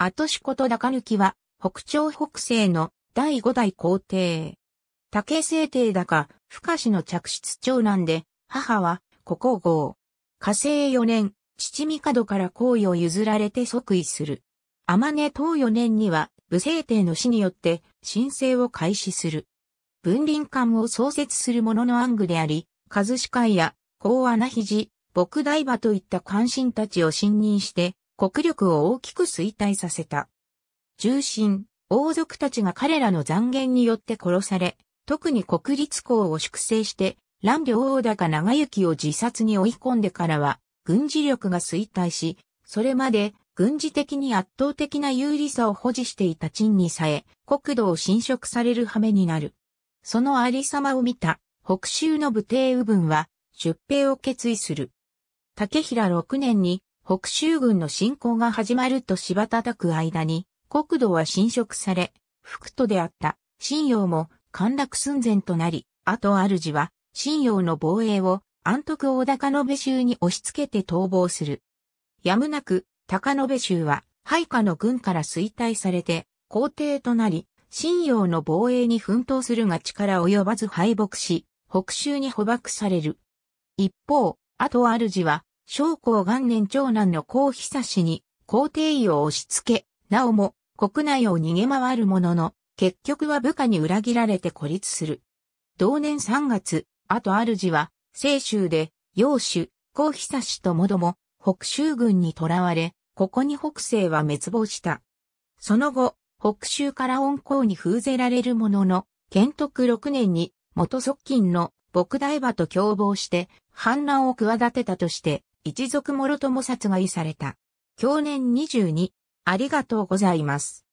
後トこと高抜きは、北朝北西の第五代皇帝。竹聖帝高、深氏の嫡出長男で、母は、古皇后。火星4年、父門から皇位を譲られて即位する。天音東4年には、武聖帝の死によって、申請を開始する。文林館を創設する者の暗具であり、和司会や、高穴肘、牧大馬といった関心たちを信任して、国力を大きく衰退させた。重臣、王族たちが彼らの残言によって殺され、特に国立公を粛清して、乱領大高長行を自殺に追い込んでからは、軍事力が衰退し、それまで軍事的に圧倒的な有利さを保持していた陳にさえ、国土を侵食される羽目になる。そのありさまを見た、北州の武帝右分は、出兵を決意する。竹平六年に、北州軍の侵攻が始まると柴叩く間に、国土は侵食され、福都であった信用も陥落寸前となり、後主は信用の防衛を安徳大高延州に押し付けて逃亡する。やむなく高延州は配下の軍から衰退されて皇帝となり、信用の防衛に奮闘するが力及ばず敗北し、北州に捕獲される。一方、後主は将校元年長男の皇久氏に皇帝位を押し付け、なおも国内を逃げ回るものの、結局は部下に裏切られて孤立する。同年3月、後主は、清州で、陽州、皇久氏ともども、北州軍に囚われ、ここに北西は滅亡した。その後、北州から温厚に封ぜられるものの、建徳6年に元側近の牧大馬と共謀して反乱を企てたとして、一族諸とも殺害された。去年22、ありがとうございます。